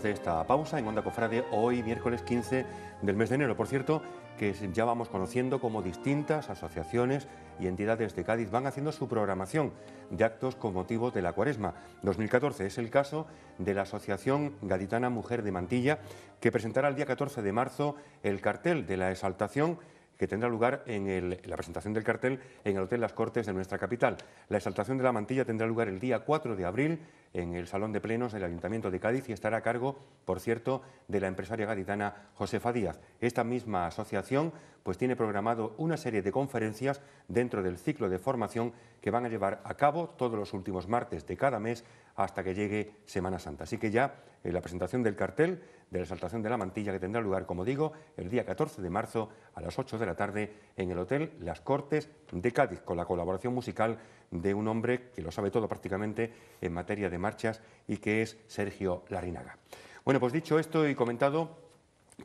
de esta pausa en Onda Cofrade, hoy miércoles 15 del mes de enero. Por cierto, que ya vamos conociendo ...como distintas asociaciones y entidades de Cádiz van haciendo su programación de actos con motivo de la cuaresma 2014. Es el caso de la Asociación Gaditana Mujer de Mantilla, que presentará el día 14 de marzo el cartel de la exaltación que tendrá lugar en la presentación del cartel en el Hotel Las Cortes de nuestra capital. La exaltación de la mantilla tendrá lugar el día 4 de abril en el Salón de Plenos del Ayuntamiento de Cádiz y estará a cargo, por cierto, de la empresaria gaditana Josefa Díaz. Esta misma asociación pues tiene programado una serie de conferencias dentro del ciclo de formación que van a llevar a cabo todos los últimos martes de cada mes hasta que llegue Semana Santa. Así que ya eh, la presentación del cartel de la exaltación de la mantilla que tendrá lugar, como digo, el día 14 de marzo a las 8 de la tarde en el Hotel Las Cortes de Cádiz, con la colaboración musical de un hombre que lo sabe todo prácticamente en materia de marchas y que es Sergio Larinaga. Bueno, pues dicho esto y comentado,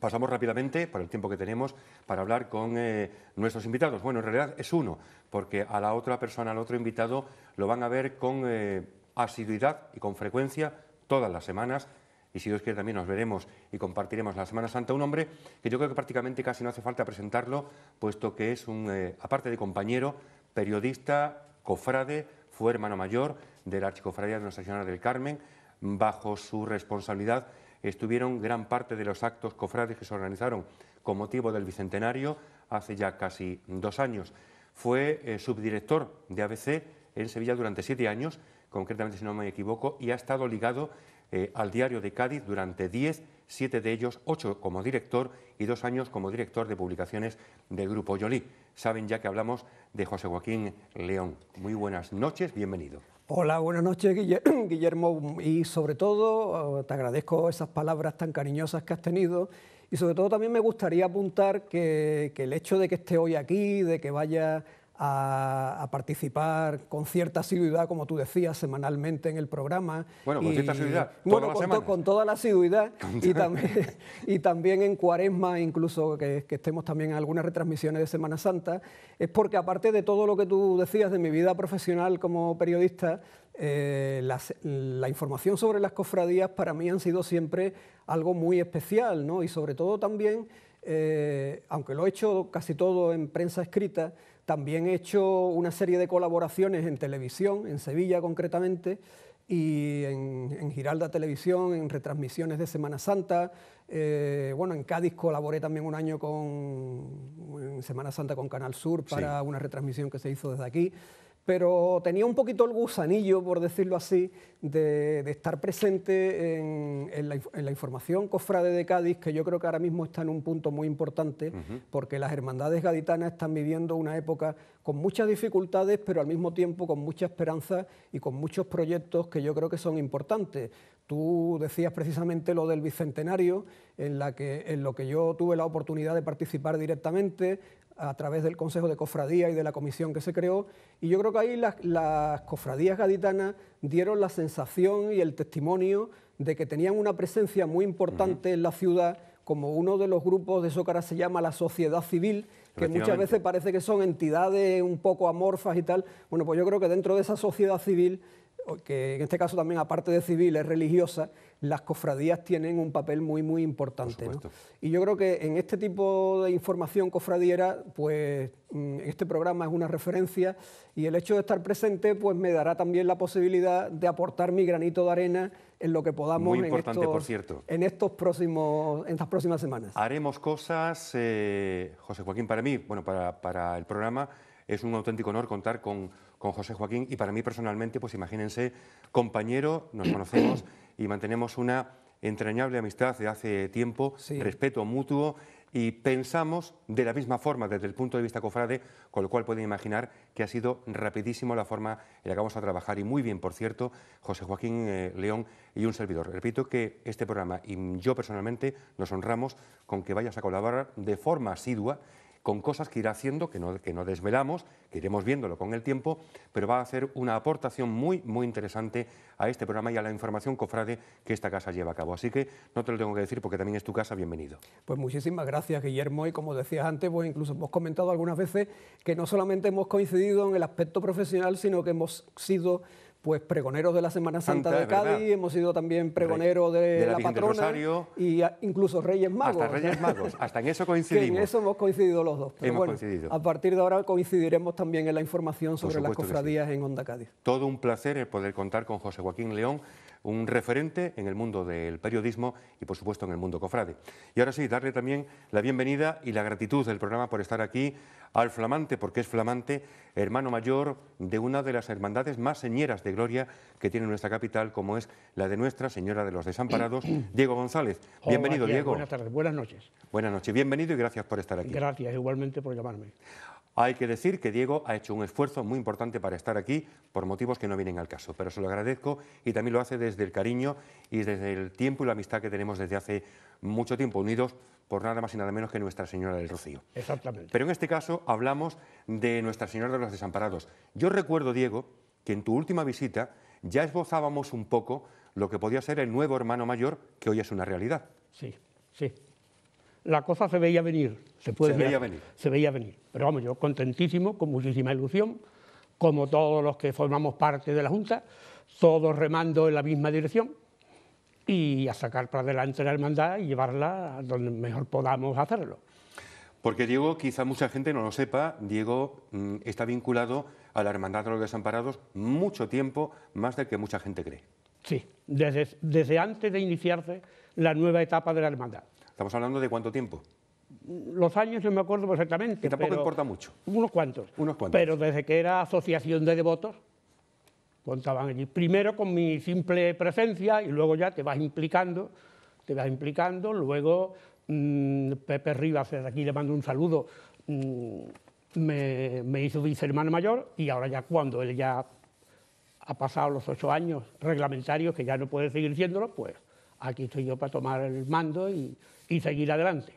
Pasamos rápidamente, por el tiempo que tenemos, para hablar con eh, nuestros invitados. Bueno, en realidad es uno, porque a la otra persona, al otro invitado, lo van a ver con eh, asiduidad y con frecuencia todas las semanas. Y si Dios quiere también nos veremos y compartiremos la Semana Santa. Un hombre que yo creo que prácticamente casi no hace falta presentarlo, puesto que es un, eh, aparte de compañero, periodista, cofrade, fue hermano mayor de la Archicofradía de Nuestra Señora del Carmen. Bajo su responsabilidad estuvieron gran parte de los actos cofrades que se organizaron con motivo del Bicentenario hace ya casi dos años. Fue eh, subdirector de ABC en Sevilla durante siete años, concretamente si no me equivoco, y ha estado ligado eh, al diario de Cádiz durante diez, siete de ellos, ocho como director y dos años como director de publicaciones del Grupo Yolí. Saben ya que hablamos de José Joaquín León. Muy buenas noches, bienvenido. Hola, buenas noches Guillermo y sobre todo oh, te agradezco esas palabras tan cariñosas que has tenido y sobre todo también me gustaría apuntar que, el hecho de que esté hoy aquí, de que vaya a, participar con cierta asiduidad, como tú decías, semanalmente en el programa. Bueno, con cierta asiduidad. Bueno, con, con, toda la asiduidad y también, en cuaresma, incluso que, estemos también en algunas retransmisiones de Semana Santa, es porque aparte de todo lo que tú decías de mi vida profesional como periodista, eh, la, información sobre las cofradías para mí han sido siempre algo muy especial, ¿no? Y sobre todo también, eh, aunque lo he hecho casi todo en prensa escrita, también he hecho una serie de colaboraciones en televisión, en Sevilla concretamente, y en, Giralda Televisión, en retransmisiones de Semana Santa. Eh, bueno, en Cádiz colaboré también un año con, en Semana Santa con Canal Sur para una retransmisión que se hizo desde aquí pero tenía un poquito el gusanillo, por decirlo así, de, estar presente en, la, información cofrade de Cádiz, que yo creo que ahora mismo está en un punto muy importante, porque las hermandades gaditanas están viviendo una época con muchas dificultades, pero al mismo tiempo con mucha esperanza y con muchos proyectos que yo creo que son importantes. Tú decías precisamente lo del Bicentenario, en lo que yo tuve la oportunidad de participar directamente a través del Consejo de Cofradía y de la comisión que se creó. Y yo creo que ahí las, cofradías gaditanas dieron la sensación y el testimonio de que tenían una presencia muy importante en la ciudad, como uno de los grupos de eso que ahora se llama la sociedad civil, que muchas veces parece que son entidades un poco amorfas y tal. Bueno, pues yo creo que dentro de esa sociedad civil, que en este caso también aparte de civil es religiosa, las cofradías tienen un papel muy, muy importante. ¿no? Y yo creo que en este tipo de información cofradiera, pues mm, este programa es una referencia y el hecho de estar presente, pues me dará también la posibilidad de aportar mi granito de arena en lo que podamos. Muy importante, en estos, por cierto. En, próximos, en estas próximas semanas. Haremos cosas, eh, José Joaquín, para mí, bueno, para, el programa, es un auténtico honor contar con, con José Joaquín y para mí personalmente, pues imagínense, compañero, nos conocemos. y mantenemos una entrañable amistad de hace tiempo, respeto mutuo y pensamos de la misma forma desde el punto de vista cofrade, con lo cual pueden imaginar que ha sido rapidísimo la forma en la que vamos a trabajar y muy bien, por cierto, José Joaquín eh, León y un servidor. Repito que este programa y yo personalmente nos honramos con que vayas a colaborar de forma asidua con cosas que irá haciendo, que no, que no desvelamos, que iremos viéndolo con el tiempo, pero va a hacer una aportación muy, muy interesante a este programa y a la información cofrade que esta casa lleva a cabo. Así que no te lo tengo que decir porque también es tu casa, bienvenido. Pues muchísimas gracias, Guillermo, y como decías antes, pues incluso hemos comentado algunas veces que no solamente hemos coincidido en el aspecto profesional, sino que hemos sido pues pregoneros de la Semana Santa, de Cádiz, hemos sido también pregoneros de, la, patrona y incluso Reyes Magos. Hasta Reyes Magos, hasta en eso coincidimos. en eso hemos coincidido los dos. hemos bueno, coincidido. a partir de ahora coincidiremos también en la información sobre las cofradías en Onda Cádiz. Todo un placer el poder contar con José Joaquín León, un referente en el mundo del periodismo y por supuesto en el mundo cofrade. Y ahora sí, darle también la bienvenida y la gratitud del programa por estar aquí al flamante, porque es flamante, hermano mayor de una de las hermandades más señeras de gloria que tiene nuestra capital, como es la de Nuestra Señora de los Desamparados, Diego González. Oh, bienvenido, Diego. Buenas tardes, buenas noches. Buenas noches, bienvenido y gracias por estar aquí. Gracias, igualmente por llamarme. Hay que decir que Diego ha hecho un esfuerzo muy importante para estar aquí por motivos que no vienen al caso, pero se lo agradezco y también lo hace desde el cariño y desde el tiempo y la amistad que tenemos desde hace mucho tiempo, unidos por nada más y nada menos que Nuestra Señora del Rocío. Exactamente. Pero en este caso hablamos de Nuestra Señora de los Desamparados. Yo recuerdo, Diego, que en tu última visita ya esbozábamos un poco lo que podía ser el nuevo hermano mayor, que hoy es una realidad. Sí, sí. La cosa se veía venir, se puede se veía venir. Se veía venir. Pero vamos, yo contentísimo, con muchísima ilusión, como todos los que formamos parte de la Junta, todos remando en la misma dirección y a sacar para adelante la hermandad y llevarla a donde mejor podamos hacerlo. Porque Diego, quizá mucha gente no lo sepa, Diego mm, está vinculado a la Hermandad de los Desamparados mucho tiempo, más del que mucha gente cree. Sí, desde, desde antes de iniciarse la nueva etapa de la Hermandad. ¿Estamos hablando de cuánto tiempo? los años yo me acuerdo perfectamente. Y tampoco importa mucho. Unos cuantos. Unos cuantos. Pero desde que era asociación de devotos, contaban allí. Primero con mi simple presencia y luego ya te vas implicando, te vas implicando. Luego mm, Pepe Rivas, desde aquí le mando un saludo. Mm, me, hizo hizo hermano mayor y ahora ya cuando él ya ha pasado los ocho años reglamentarios, que ya no puede seguir siéndolo, pues aquí estoy yo para tomar el mando y seguir adelante.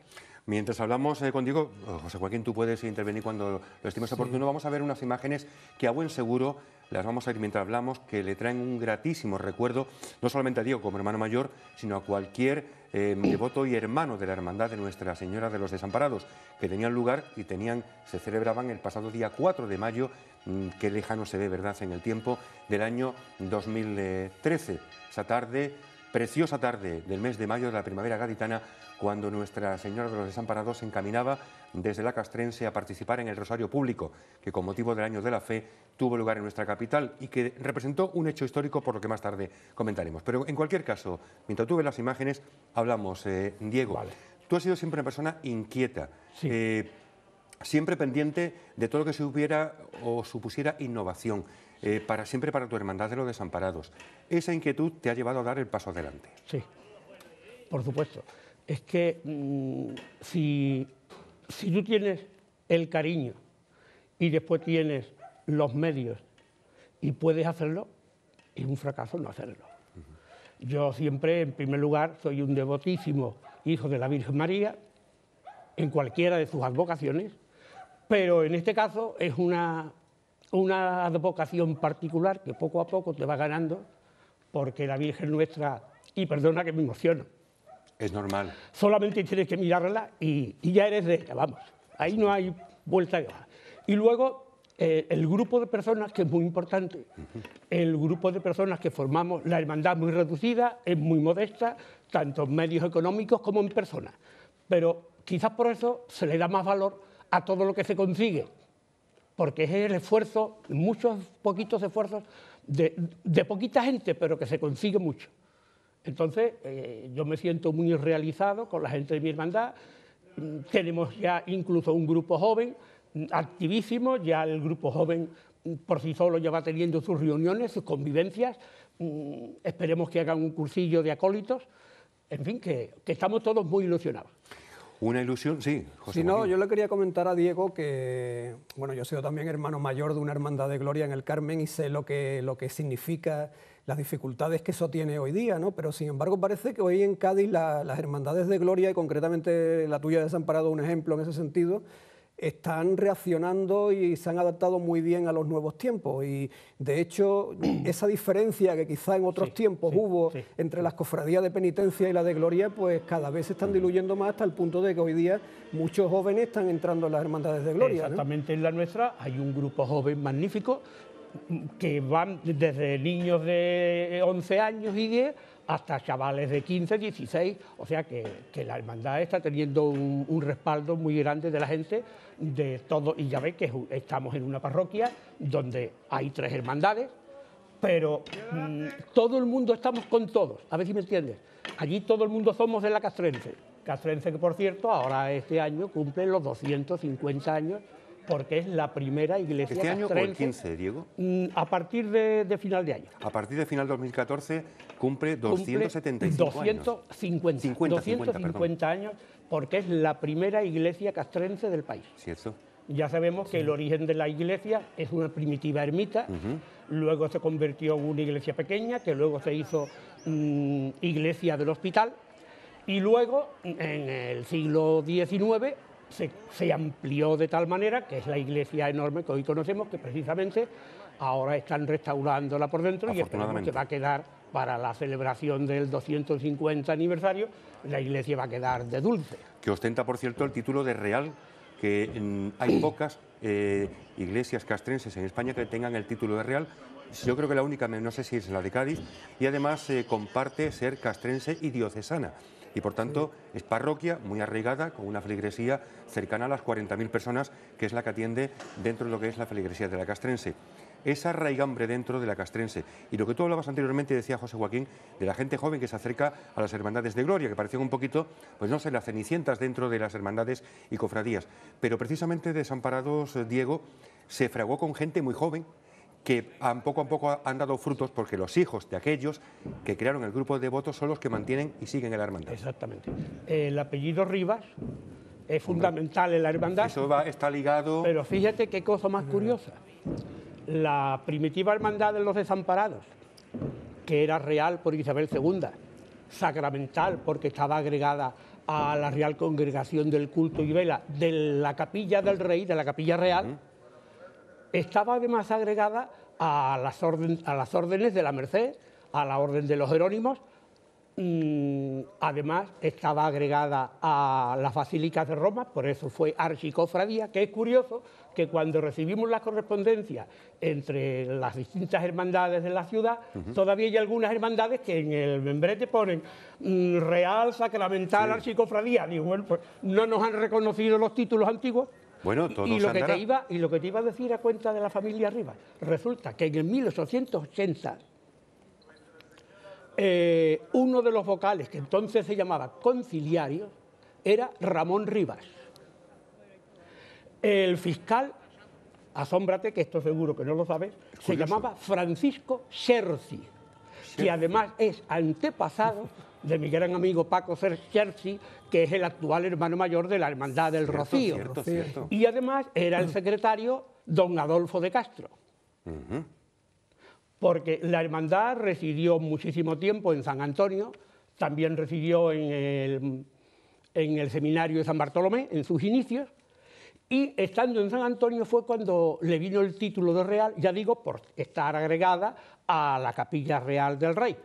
Mientras hablamos con eh, contigo, oh, José Joaquín, tú puedes intervenir cuando lo estimes oportuno. Vamos a ver unas imágenes que a buen seguro las vamos a ir mientras hablamos, que le traen un gratísimo recuerdo, no solamente a Diego como hermano mayor, sino a cualquier em, devoto y hermano de la Hermandad de Nuestra Señora de los Desamparados, que tenían lugar y tenían, se celebraban el pasado día 4 de mayo, mm, que lejano se ve, ¿verdad?, en el tiempo del año 2013. Eh, Esa tarde preciosa tarde del mes de mayo de la primavera gaditana, cuando Nuestra Señora de los Desamparados se encaminaba desde la Castrense a participar en el Rosario Público, que con motivo del Año de la Fe tuvo lugar en nuestra capital y que representó un hecho histórico por lo que más tarde comentaremos. Pero en cualquier caso, mientras tú las imágenes, hablamos, eh, Diego. Tú has sido siempre una persona inquieta. Eh, siempre pendiente de todo lo que supiera o supusiera innovación. Eh, para siempre para tu hermandad de los desamparados. Esa inquietud te ha llevado a dar el paso adelante. Sí, por supuesto. Es que mm, si, tú tienes el cariño y después tienes los medios y puedes hacerlo, es un fracaso no hacerlo. Yo siempre, en primer lugar, soy un devotísimo hijo de la Virgen María, en cualquiera de sus advocaciones, pero en este caso es una una advocación particular que poco a poco te va ganando, porque la Virgen Nuestra, y perdona que me emociono. Es normal. Solamente tienes que mirarla y, ya eres de ella, vamos. Ahí no hay vuelta de hoja. Y luego eh, el grupo de personas, que es muy importante, el grupo de personas que formamos la hermandad muy reducida, es muy modesta, tanto en medios económicos como en personas. Pero quizás por eso se le da más valor a todo lo que se consigue porque es el esfuerzo, muchos poquitos esfuerzos de, poquita gente, pero que se consigue mucho. Entonces, eh, yo me siento muy realizado con la gente de mi hermandad. Tenemos ya incluso un grupo joven, activísimo, ya el grupo joven por sí solo ya va teniendo sus reuniones, sus convivencias. Mm, esperemos que hagan un cursillo de acólitos. En fin, que estamos todos muy ilusionados. Una ilusión, sí. si no, yo le quería comentar a Diego que, bueno, yo he sido también hermano mayor de una hermandad de gloria en el Carmen y sé lo que, lo que significa las dificultades que eso tiene hoy día, ¿no? Pero sin embargo parece que hoy en Cádiz las hermandades de gloria, y concretamente la tuya desamparado, un ejemplo en ese sentido, están reaccionando y se han adaptado muy bien a los nuevos tiempos. Y de hecho, esa diferencia que quizá en otros tiempos hubo entre las cofradías de penitencia y la de gloria, pues cada vez se están mm. diluyendo más hasta el punto de que hoy día muchos jóvenes están entrando en las hermandades de gloria. Exactamente, en la nuestra hay un grupo joven magnífico que van desde niños de 11 años y 10 hasta chavales de 15, 16, o sea que, la hermandad está teniendo un, respaldo muy grande de la gente, de todo, y ya veis que estamos en una parroquia donde hay tres hermandades, pero mm, todo el mundo estamos con todos, a ver si me entiendes, allí todo el mundo somos de la castrense, castrense que por cierto ahora este año cumple los 250 años porque es la primera iglesia. ¿Este año o el 15, Diego? Mm, a partir de, final de año. A partir de final de 2014 cumple 275 cumple 250, años. 250 años, porque es la primera iglesia castrense del país. Cierto. Ya sabemos que el origen de la iglesia es una primitiva ermita, luego se convirtió en una iglesia pequeña, que luego se hizo mm, iglesia del hospital, y luego, en el siglo XIX, se, amplió de tal manera que es la iglesia enorme que hoy conocemos, que precisamente ahora están restaurándola por dentro y esperamos que va a quedar para la celebración del 250 aniversario, la iglesia va a quedar de dulce. Que ostenta, por cierto, el título de real, que hay pocas eh, iglesias castrenses en España que tengan el título de real, yo creo que la única, no sé si es la de Cádiz, y además eh, comparte ser castrense y diocesana y por tanto es parroquia muy arraigada con una feligresía cercana a las 40.000 personas que es la que atiende dentro de lo que es la feligresía de la castrense. Esa arraigambre dentro de la castrense. Y lo que tú hablabas anteriormente, decía José Joaquín, de la gente joven que se acerca a las hermandades de gloria, que parecían un poquito, pues no sé, las cenicientas dentro de las hermandades y cofradías. Pero precisamente Desamparados, eh, Diego, se fraguó con gente muy joven, que poco a poco han dado frutos porque los hijos de aquellos que crearon el grupo de votos son los que mantienen y siguen la hermandad. Exactamente. El apellido Rivas es fundamental en la hermandad. Eso está ligado. Pero fíjate qué cosa más curiosa. La primitiva hermandad de los desamparados, que era real por Isabel II, sacramental porque estaba agregada a la Real Congregación del Culto y Vela de la Capilla del Rey, de la Capilla Real estaba además agregada a las, órdenes de la Merced, a la Orden de los Jerónimos, mm, además estaba agregada a las basílicas de Roma, por eso fue archicofradía, que es curioso que cuando recibimos la correspondencia entre las distintas hermandades de la ciudad, todavía hay algunas hermandades que en el membrete ponen mm, Real Sacramental Archicofradía. Digo, bueno, pues no nos han reconocido los títulos antiguos, y, lo que te iba, y lo que te iba a decir a cuenta de la familia Rivas, resulta que en el 1880 eh, uno de los vocales, que entonces se llamaba conciliario, era Ramón Rivas. El fiscal, asómbrate, que esto seguro que no lo sabes, se llamaba Francisco Serci, que además es antepasado de mi gran amigo Paco Cercherci, que es el actual hermano mayor de la Hermandad del Rocío. Y además era el secretario don Adolfo de Castro. Porque la hermandad residió muchísimo tiempo en San Antonio, también residió en el, en el seminario de San Bartolomé en sus inicios, y estando en San Antonio fue cuando le vino el título de real, ya digo, por estar agregada a la capilla real del rey.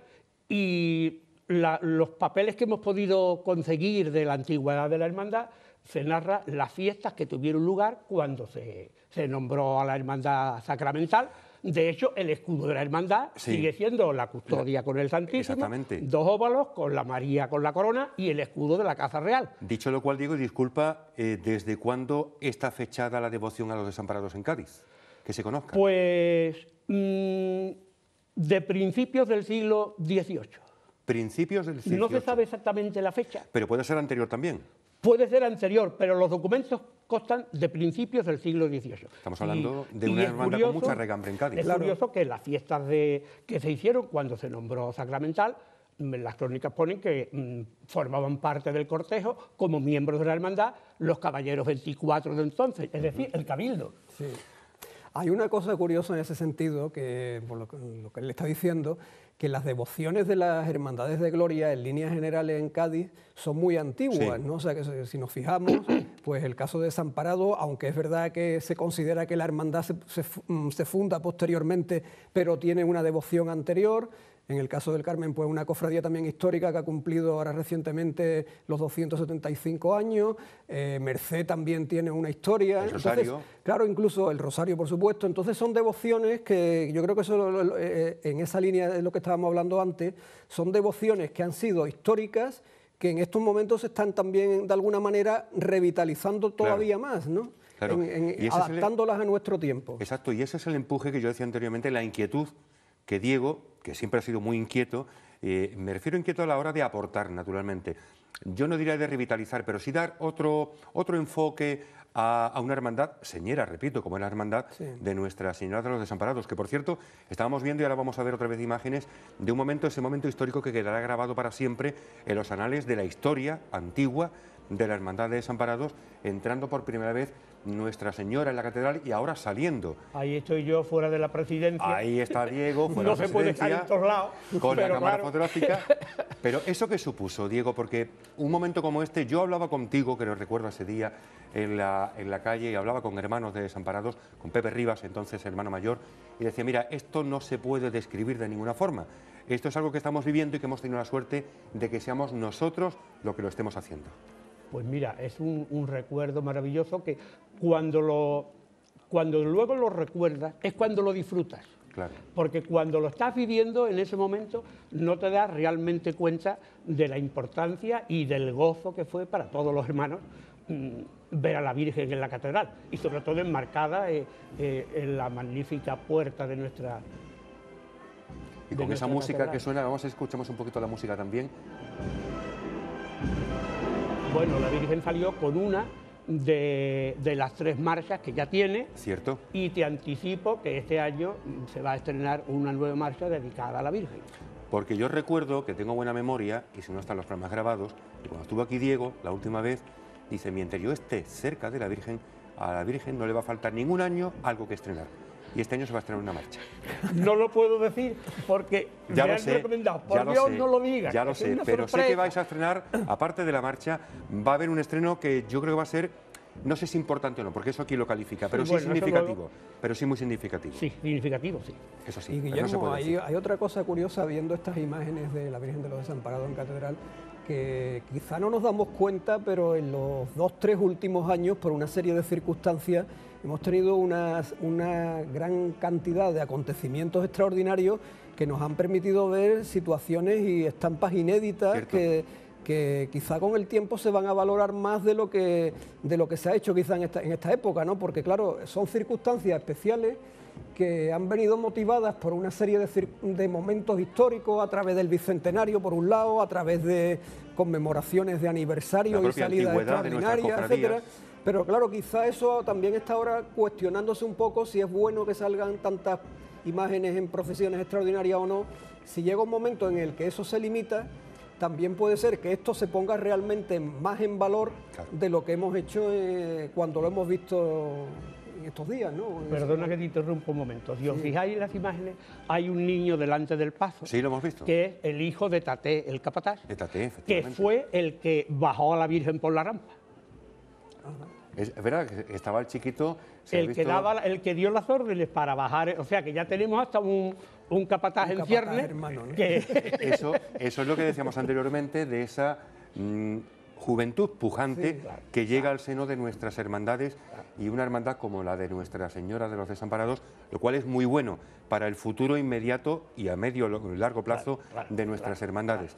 Y los papeles que hemos podido conseguir de la antigüedad de la hermandad, se narra las fiestas que tuvieron lugar cuando se, nombró a la hermandad sacramental. De hecho, el escudo de la hermandad sigue siendo la custodia con el Santísimo, dos óvalos con la María con la corona y el escudo de la Casa Real. Dicho lo cual, Diego, disculpa, eh, ¿desde cuándo está fechada la devoción a los desamparados en Cádiz? Que se conozca. Pues mm, de principios del siglo XVIII. Principios del siglo. No se sabe exactamente la fecha. Pero puede ser anterior también. Puede ser anterior, pero los documentos constan de principios del siglo XVIII. Estamos hablando de una hermandad con mucha en Es curioso que las fiestas que se hicieron cuando se nombró sacramental, mm, las crónicas ponen que mm, formaban parte del cortejo como miembros de la hermandad los caballeros 24 de entonces, es decir, el cabildo. Sí. Hay una cosa curiosa en ese sentido, que por lo lo que él está diciendo, que las devociones de las hermandades de gloria en líneas generales en Cádiz son muy antiguas, ¿no? O sea, que si nos fijamos, pues el caso de Parado... aunque es verdad que se considera que la hermandad se mm, funda posteriormente, pero tiene una devoción anterior, en el caso del Carmen, pues una cofradía también histórica que ha cumplido ahora recientemente los 275 años. Eh, Merced también tiene una historia. El Rosario. claro, incluso el Rosario, por supuesto. Entonces son devociones que yo creo que eso, eh, eh, en esa línea de lo que estábamos hablando antes, son devociones que han sido históricas que en estos momentos están también de alguna manera revitalizando todavía más, ¿no? Claro. adaptándolas a nuestro tiempo. Exacto, y ese es el empuje que yo decía anteriormente, la inquietud que Diego, que siempre ha sido muy inquieto, eh, me refiero inquieto a la hora de aportar, naturalmente. Yo no diría de revitalizar, pero sí dar otro, otro enfoque a, una hermandad señera, repito, como es la hermandad de Nuestra Señora de los Desamparados, que por cierto estábamos viendo y ahora vamos a ver otra vez imágenes de un momento, ese momento histórico que quedará grabado para siempre en los anales de la historia antigua de la Hermandad de Desamparados, entrando por primera vez Nuestra Señora en la catedral y ahora saliendo. Ahí estoy yo fuera de la presidencia. Ahí está Diego, fuera de la presidencia. No se puede estar en todos lados. Con la cámara fotográfica. Pero eso que supuso, Diego, porque un momento como este, yo hablaba contigo, que lo recuerdo ese día, en la, en la calle y hablaba con hermanos de Desamparados, con Pepe Rivas, entonces hermano mayor, y decía, mira, esto no se puede describir de ninguna forma. Esto es algo que estamos viviendo y que hemos tenido la suerte de que seamos nosotros lo que lo estemos haciendo. Pues mira, es un, recuerdo maravilloso que cuando, lo, cuando luego lo recuerdas es cuando lo disfrutas. Porque cuando lo estás viviendo en ese momento no te das realmente cuenta de la importancia y del gozo que fue para todos los hermanos mm, ver a la Virgen en la catedral y sobre todo enmarcada eh, eh, en la magnífica puerta de nuestra... Y con esa música que suena, vamos a escuchar un poquito la música también. Bueno, la Virgen salió con una de, las tres marchas que ya tiene. Cierto. Y te anticipo que este año se va a estrenar una nueva marcha dedicada a la Virgen. Porque yo recuerdo que tengo buena memoria, y si no están los programas grabados, que cuando estuvo aquí Diego la última vez, dice, mientras yo esté cerca de la Virgen, a la Virgen no le va a faltar ningún año algo que estrenar y este año se va a estrenar una marcha. No lo puedo decir porque ya lo han sé, Por ya no lo digas. Ya lo sé, pero sé que vais a estrenar, aparte de la marcha, va a haber un estreno que yo creo que va a ser no sé si importante o no, porque eso aquí lo califica, pero sí, significativo, pero sí muy significativo. Sí, significativo, sí. Eso sí. Y Guillermo, no hay, hay, otra cosa curiosa viendo estas imágenes de la Virgen de los Desamparados en Catedral, que quizá no nos damos cuenta, pero en los dos, tres últimos años, por una serie de circunstancias, Hemos tenido una gran cantidad de acontecimientos extraordinarios que nos han permitido ver situaciones y estampas inéditas que, quizá con el tiempo se van a valorar más de lo que, se ha hecho quizá en esta, época, ¿no? porque claro, son circunstancias especiales que han venido motivadas por una serie de, momentos históricos a través del bicentenario, por un lado, a través de conmemoraciones de aniversario y salidas extraordinarias, etcétera. Pero claro, quizá eso también está ahora cuestionándose un poco si es bueno que salgan tantas imágenes en profesiones extraordinarias o no. Si llega un momento en el que eso se limita, también puede ser que esto se ponga realmente más en valor de lo que hemos hecho eh, cuando lo hemos visto en estos días, ¿no? Perdona que te interrumpa un momento. Si os fijáis en las imágenes, hay un niño delante del paso. Sí, lo hemos visto. Que es el hijo de Taté, el capataz. De Taté, Que fue el que bajó a la Virgen por la rampa. Es verdad que estaba el chiquito. el, que el que dio las órdenes para bajar, o sea que ya tenemos hasta un, un capataz en capataz, ciernes. eso, eso es lo que decíamos anteriormente de esa mm, juventud pujante que llega al seno de nuestras hermandades y una hermandad como la de Nuestra Señora de los Desamparados, lo cual es muy bueno para el futuro inmediato y a medio largo plazo de nuestras hermandades.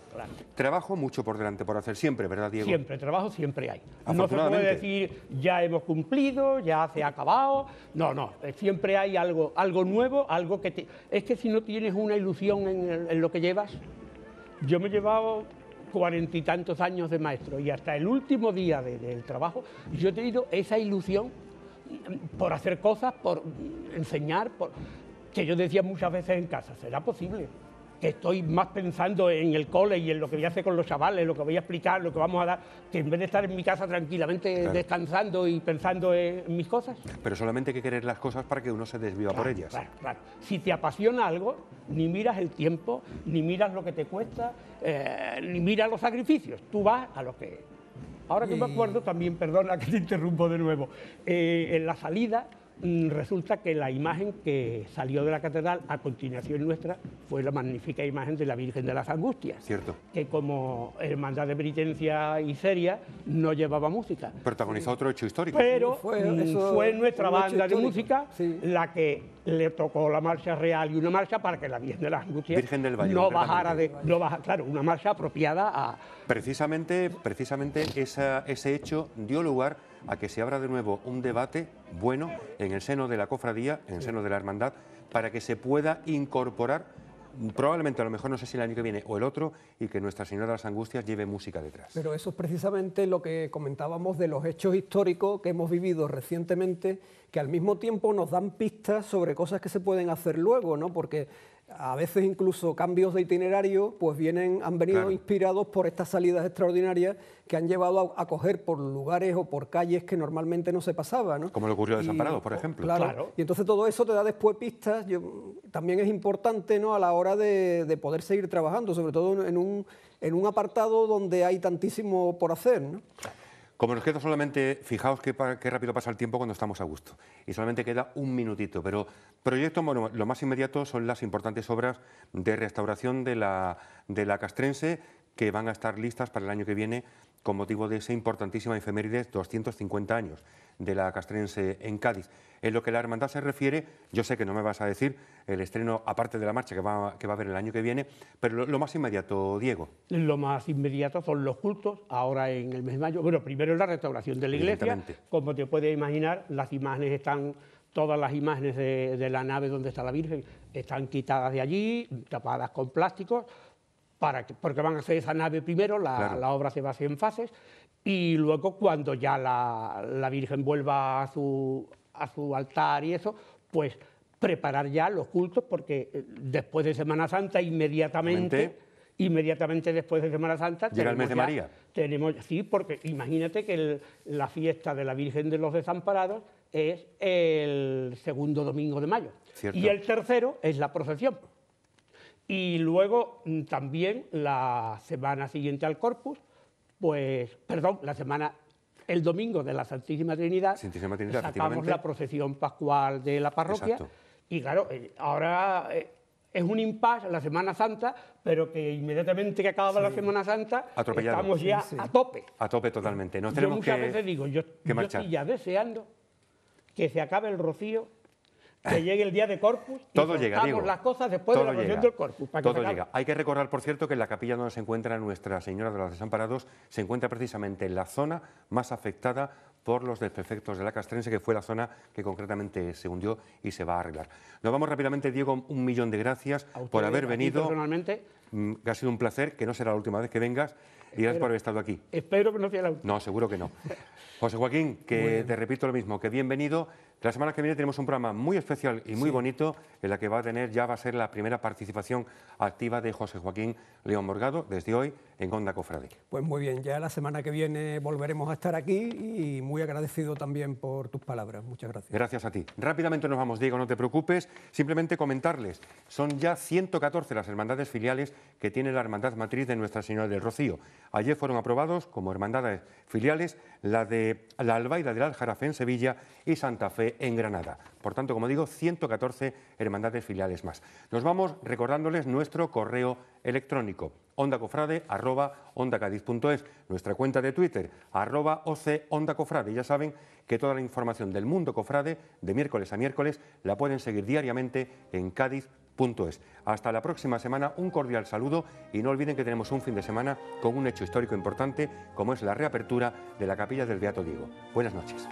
Trabajo mucho por delante por hacer siempre, ¿verdad, Diego? Siempre, trabajo siempre hay. No se puede decir ya hemos cumplido, ya se ha acabado. No, no, eh, siempre hay algo, algo nuevo, algo que te... es que si no tienes una ilusión en lo que llevas, yo me he llevado cuarenta y tantos años de maestro y hasta el último día del trabajo, yo he tenido esa ilusión por hacer cosas, por enseñar, por... que yo decía muchas veces en casa, ¿será posible? que estoy más pensando en el cole y en lo que voy a hacer con los chavales, lo que voy a explicar, lo que vamos a dar, que en vez de estar en mi casa tranquilamente descansando y pensando en mis cosas. Pero solamente hay que querer las cosas para que uno se desviva por ellas. Claro, claro. Si te apasiona algo, ni miras el tiempo, ni miras lo que te cuesta, eh, ni miras los sacrificios. Tú vas a lo que... Ahora que me acuerdo también, perdona que te interrumpo de nuevo, eh, en la salida Mm, resulta que la imagen que salió de la catedral a continuación nuestra fue la magnífica imagen de la Virgen de las Angustias. Cierto. Que como hermandad de penitencia y seria... no llevaba música. Protagonizó otro hecho histórico. Pero fue, mm, nuestra banda de música la que le tocó la marcha real y una marcha para que la Virgen de las Angustias no bajara de... No claro, una marcha apropiada a... Precisamente, precisamente ese hecho dio lugar a que se abra de nuevo un debate bueno en el seno de la cofradía, en el seno de la hermandad, para que se pueda incorporar probablemente a lo mejor no sé si el año que viene o el otro, y que Nuestra Señora de las Angustias lleve música detrás. Pero eso es precisamente lo que comentábamos de los hechos históricos que hemos vivido recientemente, que al mismo tiempo nos dan pistas sobre cosas que se pueden hacer luego, ¿no? Porque a veces incluso cambios de itinerario, pues vienen, han venido inspirados por estas salidas extraordinarias que han llevado a, coger por lugares o por calles que normalmente no se pasaba, Como lo ocurrió a Desamparados, por ejemplo. Y entonces todo eso te da después pistas. Yo, también es importante, ¿no? A la hora de, poder seguir trabajando, sobre todo en un, en un apartado donde hay tantísimo por hacer, ¿no? Como nos queda solamente, fijaos qué, rápido pasa el tiempo cuando estamos a gusto. Y solamente queda un minutito, pero proyecto, lo más inmediato son las importantes obras de restauración de la, de la Castrense que van a estar listas para el año que viene con motivo de esa importantísima efeméride, 250 años de la castrense en Cádiz. En lo que la hermandad se refiere, yo sé que no me vas a decir el estreno, aparte de la marcha que va, a haber el año que viene, pero lo, más inmediato, Diego. Lo más inmediato son los cultos, ahora en el mes de mayo. Bueno, primero la restauración de la iglesia. Como te puedes imaginar, las imágenes están, todas las imágenes de, de la nave donde está la Virgen, están quitadas de allí, tapadas con plásticos porque van a hacer esa nave primero, la, obra se va a hacer en fases, y luego cuando ya la, la, Virgen vuelva a su, a su altar y eso, pues preparar ya los cultos, porque eh, después de Semana Santa inmediatamente... inmediatamente después de Semana Santa. Llega el mes de María. Tenemos, sí, porque imagínate que la fiesta de la Virgen de los Desamparados es el segundo domingo de mayo. Y el tercero es la procesión. Y luego mm, también la semana siguiente al Corpus, pues, perdón, la semana, el domingo de la Santísima Trinidad, sacamos la procesión pascual de la parroquia. Y claro, eh, ahora eh, es un impasse la Semana Santa, pero que inmediatamente que acaba la Semana Santa estamos ya a tope. A tope totalmente. no tenemos muchas veces digo, yo, yo estoy ya deseando que se acabe el rocío que ah. llegue el día de Corpus y todo llega, las cosas después de la llega, del Corpus. todo llega. Hay que recordar, por cierto, que en la capilla donde se encuentra Nuestra Señora de los Desamparados se encuentra precisamente en la zona más afectada por los desperfectos de la Castrense, que fue la zona que concretamente se hundió y se va a arreglar. Nos vamos rápidamente, Diego, un millón de gracias por haber venido. Que mm, ha sido un placer, que no será la última vez que vengas. Y gracias por haber estado aquí. Espero que no sea la última. No, seguro que no. José Joaquín, que te repito lo mismo, que bienvenido. La semana que viene tenemos un programa muy especial y muy bonito en la que va a tener, ya va a ser la primera participación activa de José Joaquín León Morgado desde hoy en Onda Cofrade. Pues muy bien, ya la semana que viene volveremos a estar aquí y muy agradecido también por tus palabras. Muchas gracias. Gracias a ti. Rápidamente nos vamos, Diego, no te preocupes. Simplemente comentarles, son ya 114 las hermandades filiales que tiene la Hermandad Matriz de Nuestra Señora del Rocío. Ayer fueron aprobados como hermandades filiales la de la Albaida del Aljarafe en Sevilla y Santa Fe en Granada. Por tanto, como digo, 114 hermandades filiales más. Nos vamos recordándoles nuestro correo electrónico ondacofrade nuestra cuenta de Twitter arroba oc Ya saben que toda la información del mundo cofrade de miércoles a miércoles la pueden seguir diariamente en cádiz.es. Hasta la próxima semana, un cordial saludo y no olviden que tenemos un fin de semana con un hecho histórico importante como es la reapertura de la capilla del Beato Diego. Buenas noches.